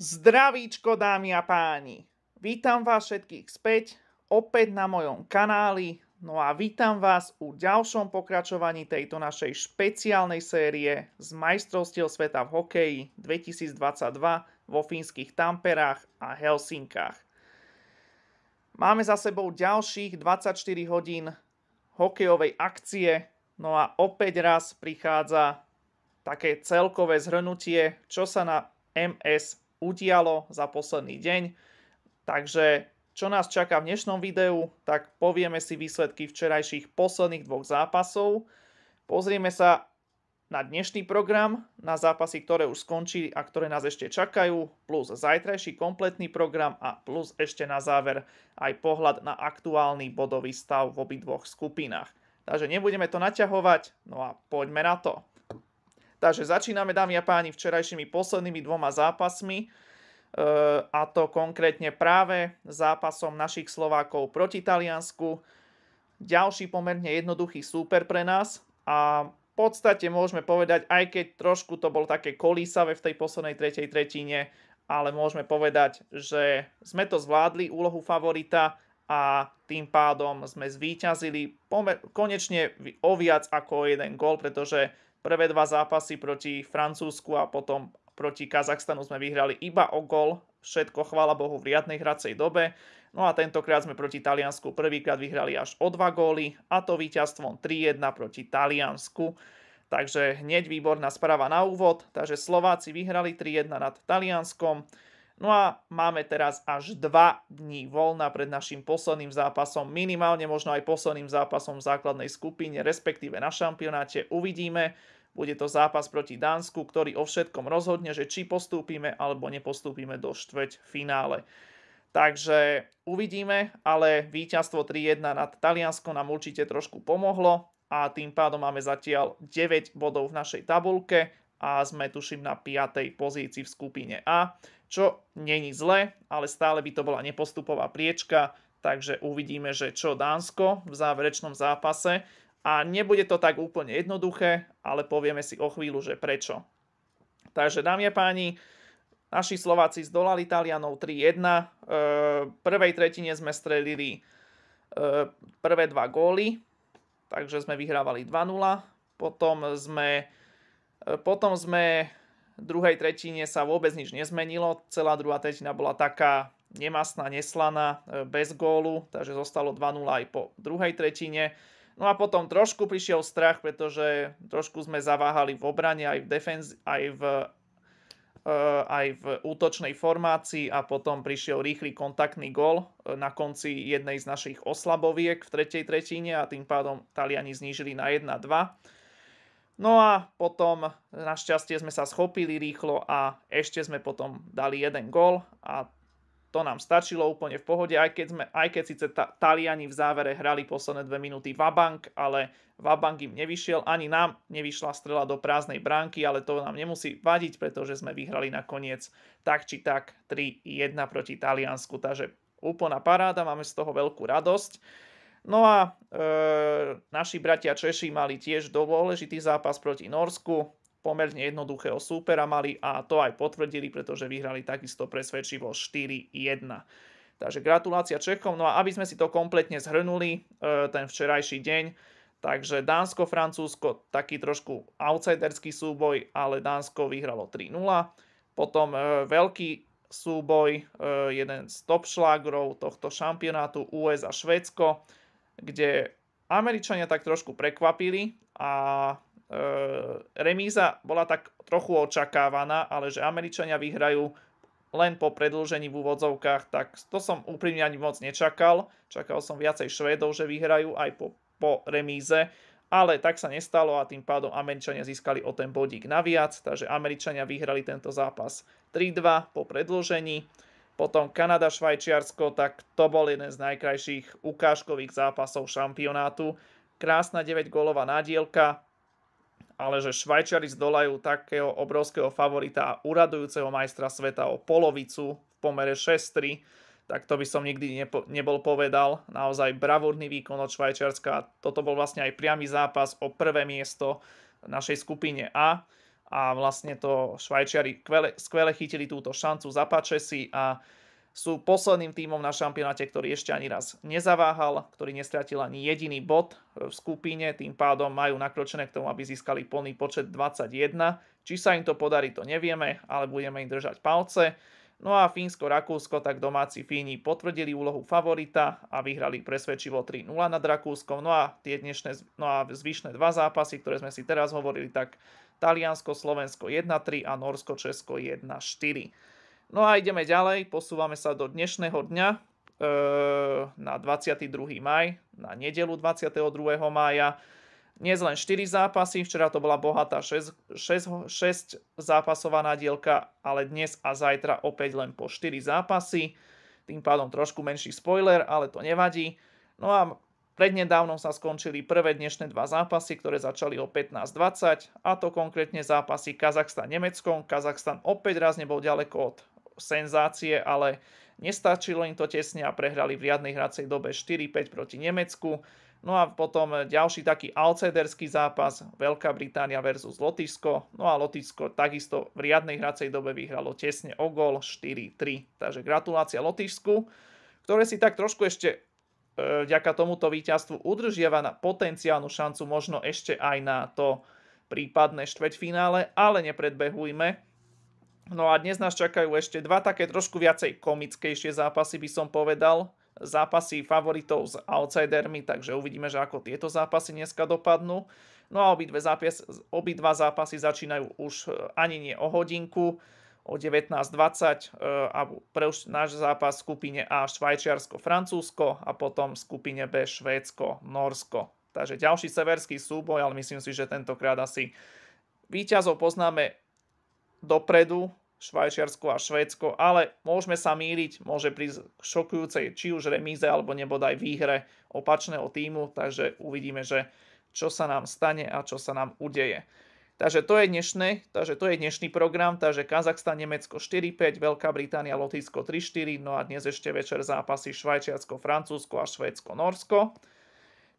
Zdravíčko dámy a páni, vítam vás všetkých späť opäť na mojom kanáli, no a vítam vás u ďalšom pokračovaní tejto našej špeciálnej série z majstrovstiev sveta v hokeji 2022 vo fínskych Tamperách a Helsinkách. Máme za sebou ďalších 24 hodín hokejovej akcie, no a opäť raz prichádza také celkové zhrnutie, čo sa na MS udialo za posledný deň. Takže čo nás čaká v dnešnom videu, tak povieme si výsledky včerajších posledných dvoch zápasov. Pozrieme sa na dnešný program, na zápasy, ktoré už skončili a ktoré nás ešte čakajú, plus zajtrajší kompletný program a plus ešte na záver aj pohľad na aktuálny bodový stav v obidvoch skupinách. Takže nebudeme to naťahovať, no a poďme na to. Takže začíname, dámy a páni, včerajšími poslednými dvoma zápasmi e, a to konkrétne práve zápasom našich Slovákov proti Taliansku. Ďalší pomerne jednoduchý súper pre nás a v podstate môžeme povedať, aj keď trošku to bol také kolísavé v tej poslednej tretej tretine, ale môžeme povedať, že sme to zvládli úlohu favorita a tým pádom sme zvíťazili pomer- konečne o viac ako jeden gól, pretože Prvé dva zápasy proti Francúzsku a potom proti Kazachstanu sme vyhrali iba o gol, všetko chvála Bohu v riadnej hracej dobe. No a tentokrát sme proti Taliansku prvýkrát vyhrali až o dva góly a to víťazstvom 3-1 proti Taliansku. Takže hneď výborná správa na úvod, takže Slováci vyhrali 3-1 nad Talianskom. No a máme teraz až 2 dní voľna pred našim posledným zápasom, minimálne možno aj posledným zápasom v základnej skupine, respektíve na šampionáte. Uvidíme, bude to zápas proti Dánsku, ktorý o všetkom rozhodne, že či postúpime alebo nepostúpime do štveť finále. Takže uvidíme, ale víťazstvo 3-1 nad Taliansko nám určite trošku pomohlo a tým pádom máme zatiaľ 9 bodov v našej tabulke a sme tuším na 5. pozícii v skupine A, čo není zle, ale stále by to bola nepostupová priečka, takže uvidíme, že čo Dánsko v záverečnom zápase a nebude to tak úplne jednoduché, ale povieme si o chvíľu, že prečo. Takže dámy a páni, naši Slováci zdolali Talianov 3-1. E, v prvej tretine sme strelili e, prvé dva góly, takže sme vyhrávali 2-0. Potom sme potom sme v druhej tretine sa vôbec nič nezmenilo. Celá druhá tretina bola taká nemastná, neslaná, e, bez gólu, takže zostalo 2-0 aj po druhej tretine. No a potom trošku prišiel strach, pretože trošku sme zaváhali v obrane aj v, defenz- aj v e, aj v útočnej formácii a potom prišiel rýchly kontaktný gol e, na konci jednej z našich oslaboviek v tretej tretine a tým pádom Taliani znížili na 1-2. No a potom našťastie sme sa schopili rýchlo a ešte sme potom dali jeden gol a to nám stačilo úplne v pohode, aj keď, sme, aj keď síce ta, Taliani v závere hrali posledné dve minúty Vabank, ale Vabank im nevyšiel, ani nám nevyšla strela do prázdnej bránky, ale to nám nemusí vadiť, pretože sme vyhrali nakoniec tak či tak 3-1 proti Taliansku, takže úplná paráda, máme z toho veľkú radosť. No a e, naši bratia Češi mali tiež dôležitý zápas proti Norsku, pomerne jednoduchého súpera mali a to aj potvrdili, pretože vyhrali takisto presvedčivo 4-1. Takže gratulácia Čechom. No a aby sme si to kompletne zhrnuli, e, ten včerajší deň, takže Dánsko-Francúzsko taký trošku outsiderský súboj, ale Dánsko vyhralo 3-0. Potom e, veľký súboj, e, jeden z top šlágrov tohto šampionátu USA-Švedsko kde Američania tak trošku prekvapili a e, remíza bola tak trochu očakávaná, ale že Američania vyhrajú len po predĺžení v úvodzovkách, tak to som úprimne ani moc nečakal. Čakal som viacej Švédov, že vyhrajú aj po, po remíze, ale tak sa nestalo a tým pádom Američania získali o ten bodík naviac, takže Američania vyhrali tento zápas 3-2 po predĺžení. Potom Kanada-Švajčiarsko, tak to bol jeden z najkrajších ukážkových zápasov šampionátu. Krásna 9-gólová nádielka, ale že Švajčari zdolajú takého obrovského favorita a uradujúceho majstra sveta o polovicu v pomere 6-3, tak to by som nikdy nepo, nebol povedal. Naozaj bravúrny výkon od Švajčiarska. Toto bol vlastne aj priamy zápas o prvé miesto v našej skupine A a vlastne to Švajčiari skvele chytili túto šancu, zapáče si a sú posledným tímom na šampionáte, ktorý ešte ani raz nezaváhal, ktorý nestratil ani jediný bod v skupine, tým pádom majú nakročené k tomu, aby získali plný počet 21. Či sa im to podarí, to nevieme, ale budeme im držať palce. No a Fínsko-Rakúsko, tak domáci Fíni potvrdili úlohu favorita a vyhrali presvedčivo 3-0 nad Rakúskom. No a tie dnešné, no a zvyšné dva zápasy, ktoré sme si teraz hovorili, tak Taliansko, Slovensko 1-3 a Norsko, Česko 1-4. No a ideme ďalej, posúvame sa do dnešného dňa eh, na 22. maj, na nedelu 22. mája. Dnes len 4 zápasy, včera to bola bohatá 6, 6, 6 zápasová nadielka, ale dnes a zajtra opäť len po 4 zápasy. Tým pádom trošku menší spoiler, ale to nevadí. No a Prednedávnom sa skončili prvé dnešné dva zápasy, ktoré začali o 15.20 a to konkrétne zápasy Kazachstan-Nemeckom. Kazachstan opäť raz nebol ďaleko od senzácie, ale nestačilo im to tesne a prehrali v riadnej hracej dobe 4-5 proti Nemecku. No a potom ďalší taký outsiderský zápas Veľká Británia versus Lotyšsko. No a Lotyšsko takisto v riadnej hracej dobe vyhralo tesne o gol 4-3. Takže gratulácia Lotyšsku, ktoré si tak trošku ešte E, vďaka tomuto víťazstvu udržiava na potenciálnu šancu možno ešte aj na to prípadné štveťfinále, ale nepredbehujme. No a dnes nás čakajú ešte dva také trošku viacej komickejšie zápasy, by som povedal. Zápasy favoritov s outsidermi, takže uvidíme, že ako tieto zápasy dneska dopadnú. No a obidva zápasy začínajú už e, ani nie o hodinku o 19.20 e, a pre náš zápas v skupine A Švajčiarsko-Francúzsko a potom v skupine B Švédsko-Norsko. Takže ďalší severský súboj, ale myslím si, že tentokrát asi výťazov poznáme dopredu, Švajčiarsko a Švédsko, ale môžeme sa míriť, môže prísť k šokujúcej či už remíze alebo nebodaj výhre opačného týmu, takže uvidíme, že čo sa nám stane a čo sa nám udeje. Takže to je, dnešné, takže to je dnešný program, takže Kazachstan, Nemecko 4-5, Veľká Británia, Lotyšsko 3-4, no a dnes ešte večer zápasy Švajčiarsko, Francúzsko a Švédsko, Norsko.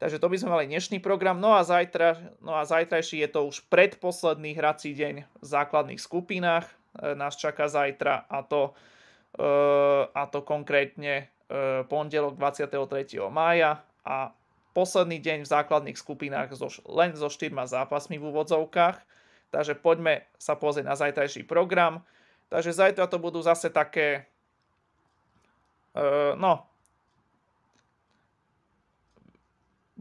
Takže to by sme mali dnešný program. No a, zajtra, no a zajtrajší je to už predposledný hrací deň v základných skupinách. E, nás čaká zajtra a to, e, a to konkrétne e, pondelok 23. mája a posledný deň v základných skupinách so, len so štyrma zápasmi v úvodzovkách. Takže poďme sa pozrieť na zajtrajší program. Takže zajtra to budú zase také... Eh, no...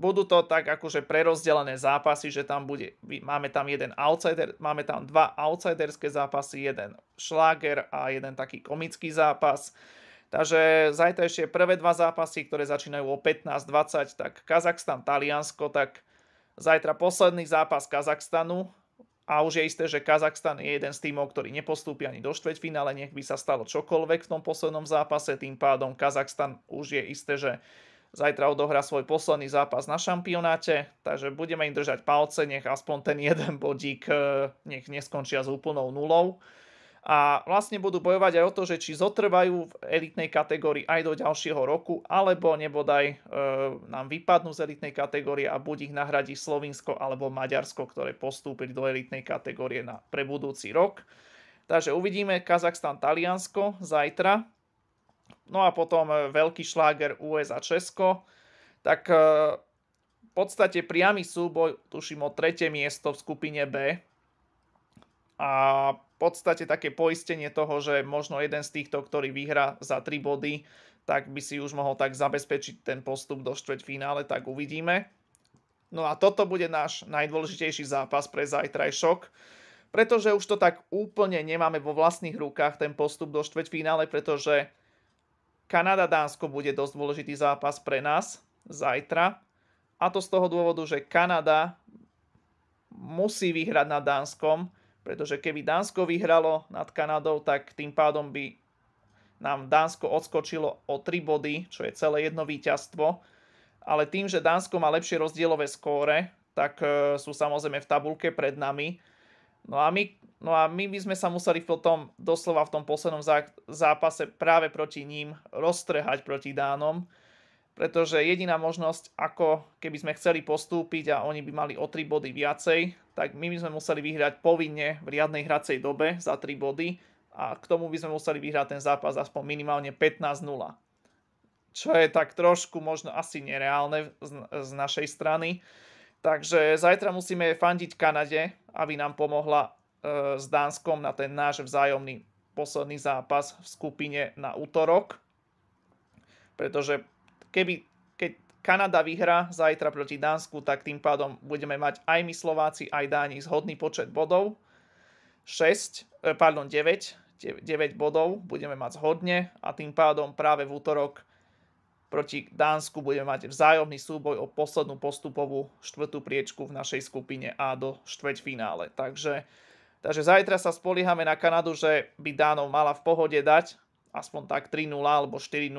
Budú to tak akože prerozdelené zápasy, že tam bude, máme tam jeden outsider, máme tam dva outsiderské zápasy, jeden šláger a jeden taký komický zápas. Takže zajtrajšie prvé dva zápasy, ktoré začínajú o 15.20, tak Kazachstan, Taliansko, tak zajtra posledný zápas Kazachstanu a už je isté, že Kazachstan je jeden z tímov, ktorý nepostúpi ani do štvrťfinále, nech by sa stalo čokoľvek v tom poslednom zápase, tým pádom Kazachstan už je isté, že zajtra odohrá svoj posledný zápas na šampionáte, takže budeme im držať palce, nech aspoň ten jeden bodík eh, nech neskončia s úplnou nulou a vlastne budú bojovať aj o to, že či zotrvajú v elitnej kategórii aj do ďalšieho roku, alebo nebodaj e, nám vypadnú z elitnej kategórie a buď ich nahradí Slovinsko alebo Maďarsko, ktoré postúpili do elitnej kategórie na, pre budúci rok. Takže uvidíme Kazachstan, Taliansko zajtra. No a potom e, veľký šláger USA, Česko. Tak e, v podstate priamy súboj, tuším o tretie miesto v skupine B. A podstate také poistenie toho, že možno jeden z týchto, ktorý vyhrá za 3 body, tak by si už mohol tak zabezpečiť ten postup do štvrťfinále, tak uvidíme. No a toto bude náš najdôležitejší zápas pre zajtrajšok, pretože už to tak úplne nemáme vo vlastných rukách ten postup do štvrťfinále, pretože Kanada-Dánsko bude dosť dôležitý zápas pre nás zajtra. A to z toho dôvodu, že Kanada musí vyhrať nad Dánskom, pretože keby Dánsko vyhralo nad Kanadou, tak tým pádom by nám Dánsko odskočilo o 3 body, čo je celé jedno víťazstvo. Ale tým, že Dánsko má lepšie rozdielové skóre, tak e, sú samozrejme v tabulke pred nami. No a my, no a my by sme sa museli potom doslova v tom poslednom zápase práve proti ním roztrhať proti Dánom pretože jediná možnosť, ako keby sme chceli postúpiť a oni by mali o 3 body viacej, tak my by sme museli vyhrať povinne v riadnej hracej dobe za 3 body a k tomu by sme museli vyhrať ten zápas aspoň minimálne 15-0. Čo je tak trošku možno asi nereálne z, z našej strany. Takže zajtra musíme fandiť Kanade, aby nám pomohla e, s Dánskom na ten náš vzájomný posledný zápas v skupine na útorok. Pretože keby keď Kanada vyhrá zajtra proti Dánsku, tak tým pádom budeme mať aj my Slováci, aj Dáni zhodný počet bodov. 6, eh, pardon, 9, 9 bodov budeme mať zhodne a tým pádom práve v útorok proti Dánsku budeme mať vzájomný súboj o poslednú postupovú štvrtú priečku v našej skupine A do štvrťfinále. Takže, takže zajtra sa spolíhame na Kanadu, že by Dánov mala v pohode dať aspoň tak 3-0 alebo 4-0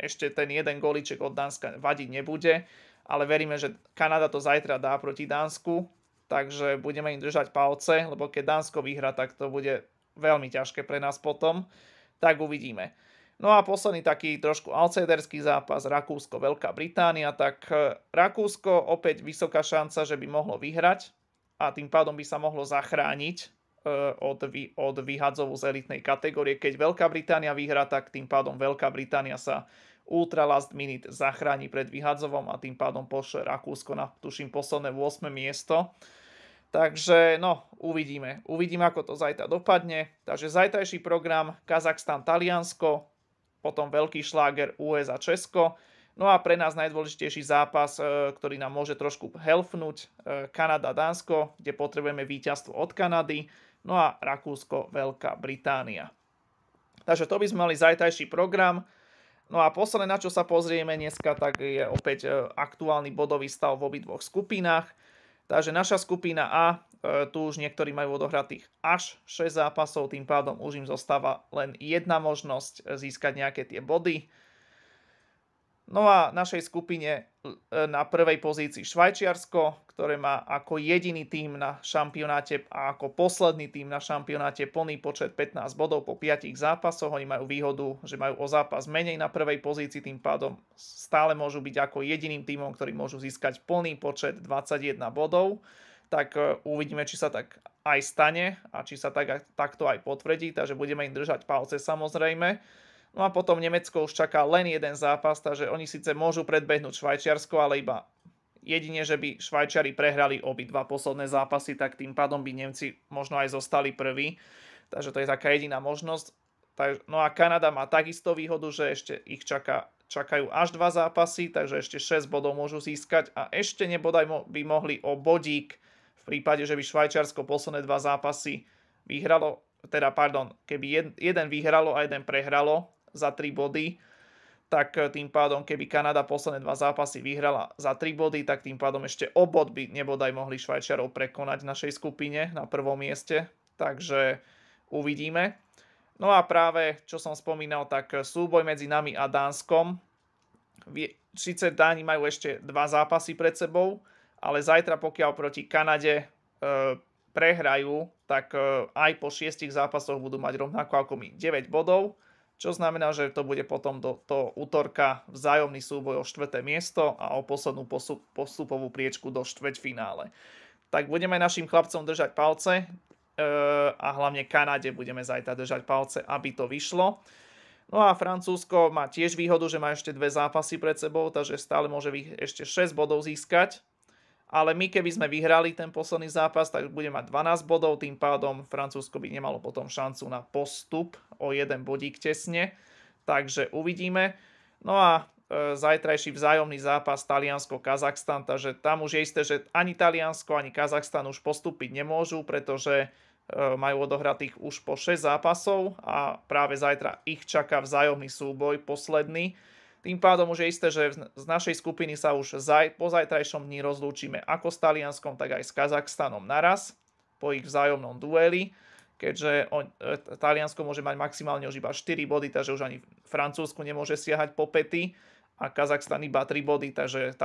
ešte ten jeden goliček od Dánska vadiť nebude, ale veríme, že Kanada to zajtra dá proti Dánsku, takže budeme im držať palce, lebo keď Dánsko vyhra, tak to bude veľmi ťažké pre nás potom, tak uvidíme. No a posledný taký trošku outsiderský zápas Rakúsko-Veľká Británia, tak e, Rakúsko opäť vysoká šanca, že by mohlo vyhrať a tým pádom by sa mohlo zachrániť e, od, vy, od vyhadzovu z elitnej kategórie. Keď Veľká Británia vyhra, tak tým pádom Veľká Británia sa ultra last minute zachráni pred vyhadzovom a tým pádom pošle Rakúsko na tuším posledné 8 miesto. Takže no, uvidíme. Uvidíme, ako to zajtra dopadne. Takže zajtrajší program Kazachstan, Taliansko, potom veľký šláger USA, Česko. No a pre nás najdôležitejší zápas, e, ktorý nám môže trošku helfnúť, e, Kanada, Dánsko, kde potrebujeme víťazstvo od Kanady. No a Rakúsko, Veľká Británia. Takže to by sme mali zajtrajší program. No a posledné, na čo sa pozrieme dneska, tak je opäť e, aktuálny bodový stav v obidvoch skupinách. Takže naša skupina A, e, tu už niektorí majú odohratých až 6 zápasov, tým pádom už im zostáva len jedna možnosť e, získať nejaké tie body. No a našej skupine e, na prvej pozícii Švajčiarsko, ktoré má ako jediný tým na šampionáte a ako posledný tým na šampionáte plný počet 15 bodov po 5 zápasoch. Oni majú výhodu, že majú o zápas menej na prvej pozícii, tým pádom stále môžu byť ako jediným týmom, ktorý môžu získať plný počet 21 bodov. Tak e, uvidíme, či sa tak aj stane a či sa tak, takto aj potvrdí, takže budeme im držať palce samozrejme. No a potom Nemecko už čaká len jeden zápas, takže oni síce môžu predbehnúť Švajčiarsko, ale iba jedine, že by Švajčari prehrali obidva posledné zápasy, tak tým pádom by Nemci možno aj zostali prví. Takže to je taká jediná možnosť. No a Kanada má takisto výhodu, že ešte ich čaká, čakajú až dva zápasy, takže ešte 6 bodov môžu získať a ešte nebodaj by mohli o bodík v prípade, že by Švajčiarsko posledné dva zápasy vyhralo, teda pardon, keby jeden vyhralo a jeden prehralo, za 3 body, tak eh, tým pádom, keby Kanada posledné dva zápasy vyhrala za 3 body, tak tým pádom ešte o bod by nebodaj mohli Švajčiarov prekonať v našej skupine na prvom mieste. Takže uvidíme. No a práve, čo som spomínal, tak eh, súboj medzi nami a Dánskom. Sice Dáni majú ešte dva zápasy pred sebou, ale zajtra pokiaľ proti Kanade e, prehrajú, tak e, aj po šiestich zápasoch budú mať rovnako ako my 9 bodov čo znamená, že to bude potom do to útorka vzájomný súboj o štvrté miesto a o poslednú postup, postupovú priečku do štvrťfinále. Tak budeme našim chlapcom držať palce e, a hlavne Kanade budeme zajtra držať palce, aby to vyšlo. No a Francúzsko má tiež výhodu, že má ešte dve zápasy pred sebou, takže stále môže ešte 6 bodov získať ale my keby sme vyhrali ten posledný zápas, tak bude mať 12 bodov, tým pádom Francúzsko by nemalo potom šancu na postup o jeden bodík tesne, takže uvidíme. No a e, zajtrajší vzájomný zápas Taliansko-Kazachstan, takže tam už je isté, že ani Taliansko, ani Kazachstan už postúpiť nemôžu, pretože e, majú odohratých už po 6 zápasov a práve zajtra ich čaká vzájomný súboj posledný. Tým pádom už je isté, že z našej skupiny sa už zaj, po zajtrajšom dni rozlúčime ako s Talianskom, tak aj s Kazachstanom naraz po ich vzájomnom dueli, keďže on, e, Taliansko môže mať maximálne už iba 4 body, takže už ani Francúzsku nemôže siahať po pety a Kazachstan iba 3 body, takže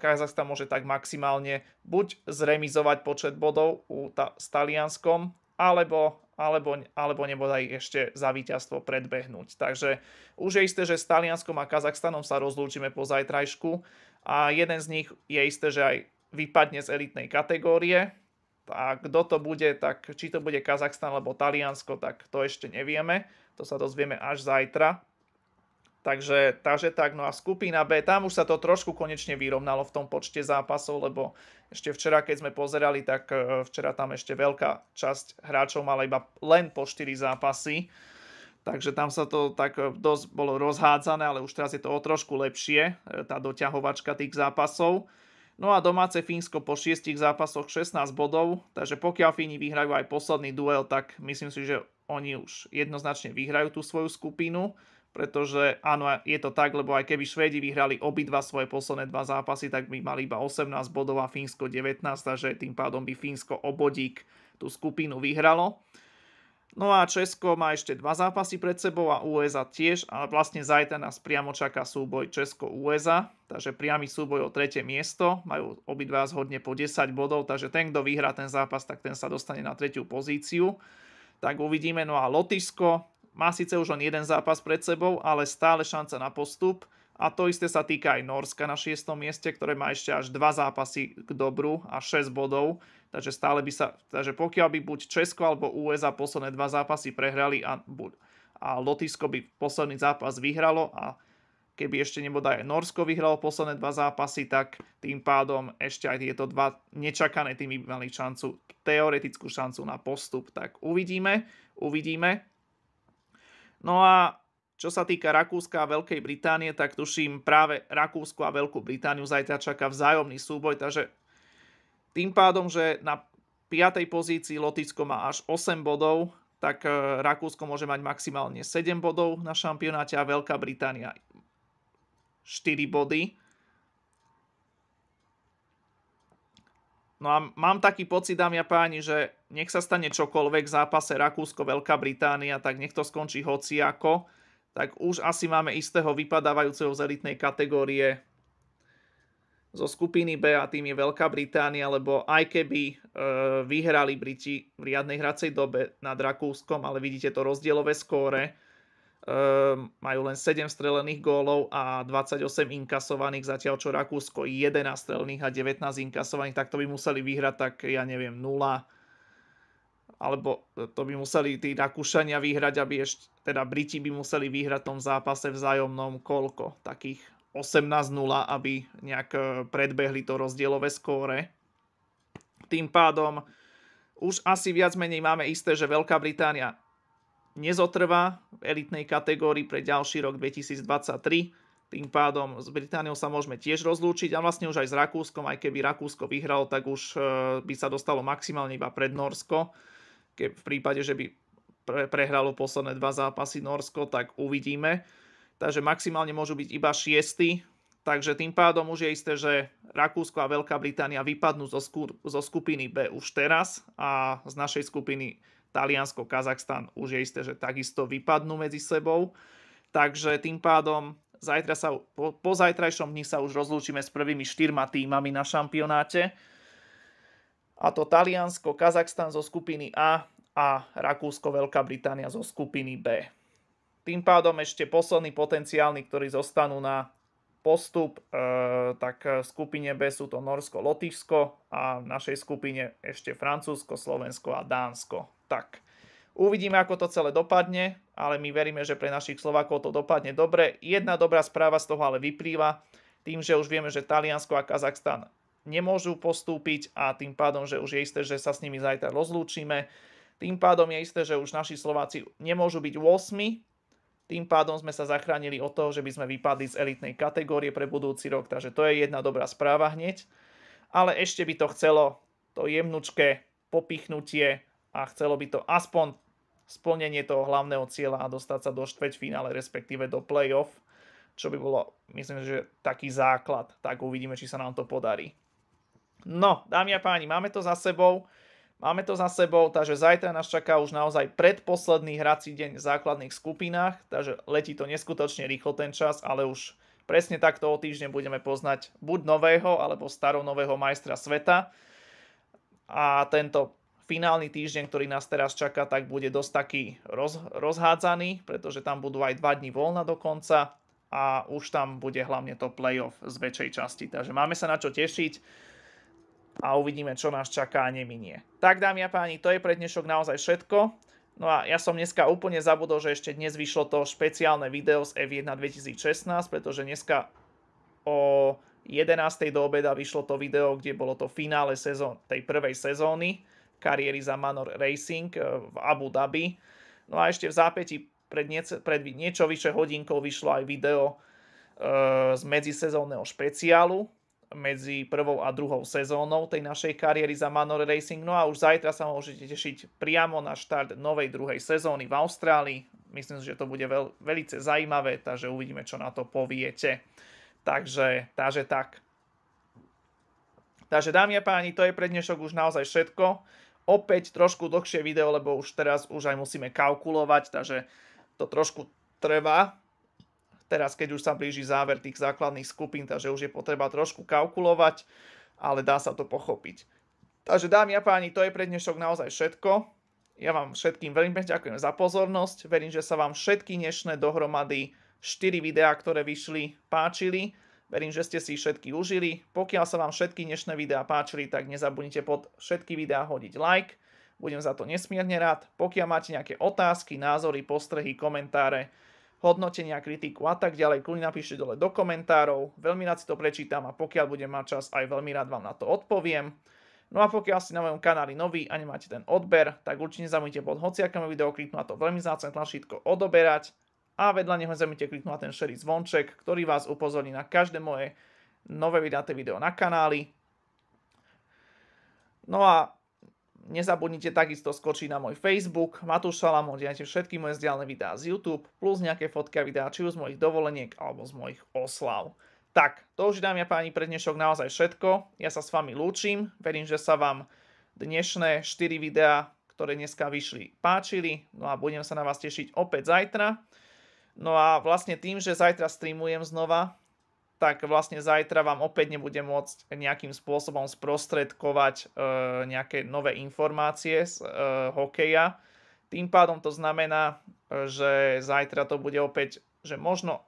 Kazachstan môže tak maximálne buď zremizovať počet bodov u ta, s Talianskom, alebo alebo, alebo nebodaj ešte za víťazstvo predbehnúť. Takže už je isté, že s Talianskom a Kazachstanom sa rozlúčime po zajtrajšku a jeden z nich je isté, že aj vypadne z elitnej kategórie. A kto to bude, tak či to bude Kazachstan alebo Taliansko, tak to ešte nevieme. To sa dozvieme až zajtra. Takže, takže tak, no a skupina B, tam už sa to trošku konečne vyrovnalo v tom počte zápasov, lebo ešte včera, keď sme pozerali, tak e, včera tam ešte veľká časť hráčov mala iba len po 4 zápasy. Takže tam sa to tak e, dosť bolo rozhádzané, ale už teraz je to o trošku lepšie, e, tá doťahovačka tých zápasov. No a domáce Fínsko po 6 zápasoch 16 bodov, takže pokiaľ Fíni vyhrajú aj posledný duel, tak myslím si, že oni už jednoznačne vyhrajú tú svoju skupinu pretože áno, je to tak, lebo aj keby Švédi vyhrali obidva svoje posledné dva zápasy, tak by mali iba 18 bodov a Fínsko 19, takže tým pádom by Fínsko obodík tú skupinu vyhralo. No a Česko má ešte dva zápasy pred sebou a USA tiež, ale vlastne zajtra nás priamo čaká súboj Česko-USA, takže priamy súboj o tretie miesto, majú obidva zhodne po 10 bodov, takže ten, kto vyhrá ten zápas, tak ten sa dostane na tretiu pozíciu. Tak uvidíme, no a Lotyšsko, má síce už len jeden zápas pred sebou, ale stále šanca na postup. A to isté sa týka aj Norska na 6. mieste, ktoré má ešte až 2 zápasy k dobru a 6 bodov. Takže stále by sa, takže pokiaľ by buď Česko alebo USA posledné dva zápasy prehrali a, a Lotisko by posledný zápas vyhralo a keby ešte nebodaj aj Norsko vyhralo posledné dva zápasy, tak tým pádom ešte aj tieto dva nečakané týmy by mali šancu, teoretickú šancu na postup. Tak uvidíme, uvidíme. No a čo sa týka Rakúska a Veľkej Británie, tak tuším práve Rakúsku a Veľkú Britániu zajtra čaká vzájomný súboj, takže tým pádom, že na 5. pozícii Lotisko má až 8 bodov, tak e, Rakúsko môže mať maximálne 7 bodov na šampionáte a Veľká Británia 4 body. No a mám taký pocit, dámy a páni, že nech sa stane čokoľvek v zápase Rakúsko-Veľká Británia, tak nech to skončí hociako, tak už asi máme istého vypadávajúceho z elitnej kategórie zo skupiny B a tým je Veľká Británia, lebo aj keby e, vyhrali Briti v riadnej hracej dobe nad Rakúskom, ale vidíte to rozdielové skóre, Ehm, majú len 7 strelených gólov a 28 inkasovaných, zatiaľ čo Rakúsko 11 strelených a 19 inkasovaných, tak to by museli vyhrať tak, ja neviem, 0 alebo e, to by museli tí Rakúšania vyhrať, aby ešte, teda Briti by museli vyhrať v tom zápase vzájomnom koľko, takých 18-0, aby nejak e, predbehli to rozdielové skóre. Tým pádom už asi viac menej máme isté, že Veľká Británia nezotrvá v elitnej kategórii pre ďalší rok 2023. Tým pádom s Britániou sa môžeme tiež rozlúčiť a vlastne už aj s Rakúskom, aj keby Rakúsko vyhralo, tak už e, by sa dostalo maximálne iba pred Norsko. Keb v prípade, že by pre, prehralo posledné dva zápasy Norsko, tak uvidíme. Takže maximálne môžu byť iba šiesti, takže tým pádom už je isté, že Rakúsko a Veľká Británia vypadnú zo, zo skupiny B už teraz a z našej skupiny Taliansko, Kazachstan už je isté, že takisto vypadnú medzi sebou. Takže tým pádom zajtra sa, po, po zajtrajšom dni sa už rozlúčime s prvými štyrma týmami na šampionáte. A to Taliansko, Kazachstan zo skupiny A a Rakúsko, Veľká Británia zo skupiny B. Tým pádom ešte poslední potenciálni, ktorí zostanú na postup, e, tak v skupine B sú to Norsko, Lotyšsko a v našej skupine ešte Francúzsko, Slovensko a Dánsko tak. Uvidíme, ako to celé dopadne, ale my veríme, že pre našich Slovákov to dopadne dobre. Jedna dobrá správa z toho ale vyplýva, tým, že už vieme, že Taliansko a Kazachstan nemôžu postúpiť a tým pádom, že už je isté, že sa s nimi zajtra rozlúčime. Tým pádom je isté, že už naši Slováci nemôžu byť 8, tým pádom sme sa zachránili od toho, že by sme vypadli z elitnej kategórie pre budúci rok, takže to je jedna dobrá správa hneď. Ale ešte by to chcelo to jemnučké popichnutie a chcelo by to aspoň splnenie toho hlavného cieľa a dostať sa do štvrťfinále, respektíve do play-off, čo by bolo, myslím, že taký základ. Tak uvidíme, či sa nám to podarí. No, dámy a páni, máme to za sebou. Máme to za sebou, takže zajtra nás čaká už naozaj predposledný hrací deň v základných skupinách, takže letí to neskutočne rýchlo ten čas, ale už presne takto o týždeň budeme poznať buď nového alebo staronového majstra sveta. A tento finálny týždeň, ktorý nás teraz čaká, tak bude dosť taký roz, rozhádzaný, pretože tam budú aj 2 dní voľna dokonca a už tam bude hlavne to playoff z väčšej časti. Takže máme sa na čo tešiť a uvidíme, čo nás čaká a neminie. Tak dámy a páni, to je pre dnešok naozaj všetko. No a ja som dneska úplne zabudol, že ešte dnes vyšlo to špeciálne video z F1 2016, pretože dneska o 11. do obeda vyšlo to video, kde bolo to finále sezón, tej prvej sezóny kariéry za Manor Racing eh, v Abu Dhabi. No a ešte v zápäti pred, niece, pred niečo vyše hodinkou vyšlo aj video e, z medzisezónneho špeciálu medzi prvou a druhou sezónou tej našej kariéry za Manor Racing. No a už zajtra sa môžete tešiť priamo na štart novej druhej sezóny v Austrálii. Myslím si, že to bude veľ, veľmi zaujímavé, takže uvidíme, čo na to poviete. Takže, takže tak. Takže dámy a páni, to je pre dnešok už naozaj všetko opäť trošku dlhšie video, lebo už teraz už aj musíme kalkulovať, takže to trošku trvá. Teraz, keď už sa blíži záver tých základných skupín, takže už je potreba trošku kalkulovať, ale dá sa to pochopiť. Takže dámy a páni, to je pre dnešok naozaj všetko. Ja vám všetkým veľmi pekne ďakujem za pozornosť. Verím, že sa vám všetky dnešné dohromady 4 videá, ktoré vyšli, páčili. Verím, že ste si ich všetky užili. Pokiaľ sa vám všetky dnešné videá páčili, tak nezabudnite pod všetky videá hodiť like. Budem za to nesmierne rád. Pokiaľ máte nejaké otázky, názory, postrehy, komentáre, hodnotenia, kritiku a tak ďalej, kľudne napíšte dole do komentárov. Veľmi rád si to prečítam a pokiaľ budem mať čas, aj veľmi rád vám na to odpoviem. No a pokiaľ ste na mojom kanáli nový a nemáte ten odber, tak určite nezabudnite pod hociakom videoklip na to veľmi zácne tlačítko odoberať a vedľa neho zaujímite kliknúť na ten šerý zvonček, ktorý vás upozorní na každé moje nové vydaté video na kanáli. No a nezabudnite takisto skočiť na môj Facebook, Matúš Šalamón, kde nájdete všetky moje zdialné videá z YouTube, plus nejaké fotky a videá, či už z mojich dovoleniek alebo z mojich oslav. Tak, to už dám ja páni pre dnešok naozaj všetko. Ja sa s vami lúčim, verím, že sa vám dnešné 4 videá, ktoré dneska vyšli, páčili. No a budem sa na vás tešiť opäť zajtra. No a vlastne tým, že zajtra streamujem znova, tak vlastne zajtra vám opäť nebudem môcť nejakým spôsobom sprostredkovať e, nejaké nové informácie z e, hokeja. Tým pádom to znamená, e, že zajtra to bude opäť, že možno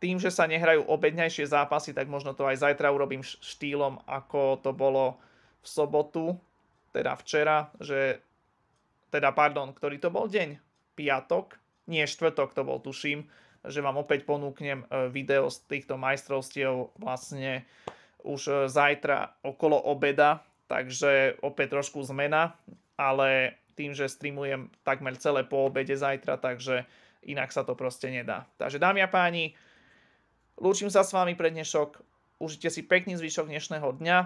tým, že sa nehrajú obedňajšie zápasy, tak možno to aj zajtra urobím štýlom, ako to bolo v sobotu, teda včera, že teda pardon, ktorý to bol deň? Piatok, nie štvrtok to bol, tuším, že vám opäť ponúknem e, video z týchto majstrovstiev vlastne už e, zajtra okolo obeda, takže opäť trošku zmena, ale tým, že streamujem takmer celé po obede zajtra, takže inak sa to proste nedá. Takže dámy a páni, lúčim sa s vami pre dnešok, užite si pekný zvyšok dnešného dňa,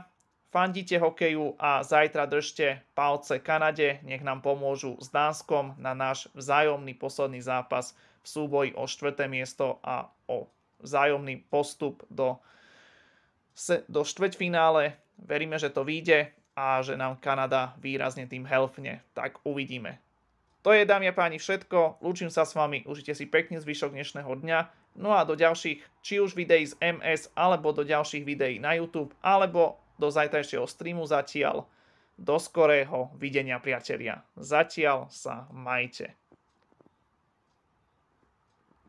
Fandite hokeju a zajtra držte palce Kanade, nech nám pomôžu s Dánskom na náš vzájomný posledný zápas v súboji o štvrté miesto a o vzájomný postup do, do štvrťfinále. Veríme, že to vyjde a že nám Kanada výrazne tým helpne. Tak uvidíme. To je, dámy a páni, všetko. Lúčim sa s vami, užite si pekný zvyšok dnešného dňa. No a do ďalších, či už videí z MS, alebo do ďalších videí na YouTube, alebo do zajtrajšieho streamu zatiaľ. Do skorého videnia, priatelia. Zatiaľ sa majte.